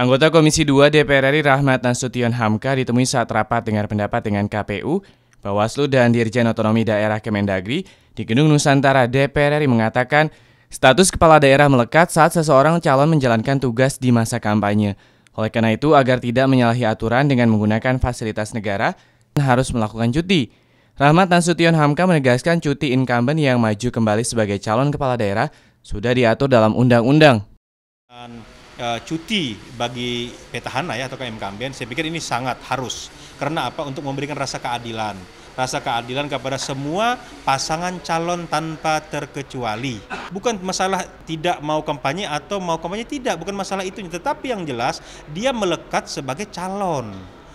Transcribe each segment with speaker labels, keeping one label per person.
Speaker 1: Anggota Komisi 2 DPR RI Rahmat Nasution Hamka ditemui saat rapat dengar pendapat dengan KPU, Bawaslu dan Dirjen Otonomi Daerah Kemendagri di Gedung Nusantara DPR RI mengatakan status kepala daerah melekat saat seseorang calon menjalankan tugas di masa kampanye. Oleh karena itu, agar tidak menyalahi aturan dengan menggunakan fasilitas negara, harus melakukan cuti. Rahmat Nasution Hamka menegaskan cuti incumbent yang maju kembali sebagai calon kepala daerah sudah diatur dalam undang-undang.
Speaker 2: E, cuti bagi petahana ya atau incumbent saya pikir ini sangat harus karena apa untuk memberikan rasa keadilan rasa keadilan kepada semua pasangan calon tanpa terkecuali. Bukan masalah tidak mau kampanye atau mau kampanye tidak, bukan masalah itu, tetapi yang jelas dia melekat sebagai calon.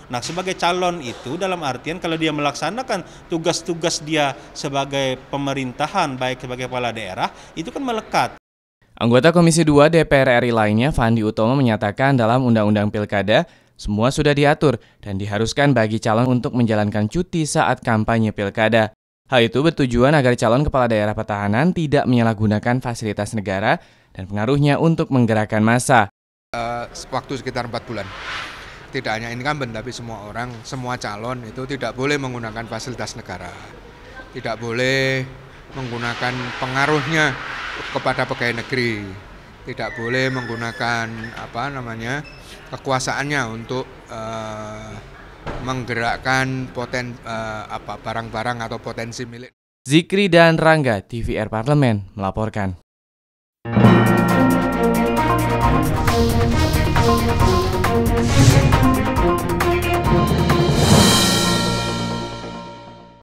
Speaker 2: Nah, sebagai calon itu dalam artian kalau dia melaksanakan tugas-tugas dia sebagai pemerintahan baik sebagai kepala daerah itu kan melekat.
Speaker 1: Anggota Komisi 2 DPR RI lainnya, Fandi Utomo menyatakan dalam Undang-Undang Pilkada, semua sudah diatur dan diharuskan bagi calon untuk menjalankan cuti saat kampanye pilkada. Hal itu bertujuan agar calon kepala daerah pertahanan tidak menyalahgunakan fasilitas negara dan pengaruhnya untuk menggerakkan massa.
Speaker 3: Uh, waktu sekitar 4 bulan tidak hanya incumbent tapi semua orang, semua calon itu tidak boleh menggunakan fasilitas negara. Tidak boleh menggunakan pengaruhnya kepada pegawai negeri. Tidak boleh menggunakan apa namanya kekuasaannya untuk uh, menggerakkan poten uh,
Speaker 1: apa barang-barang atau potensi milik. Zikri dan Rangga TVR Parlemen melaporkan.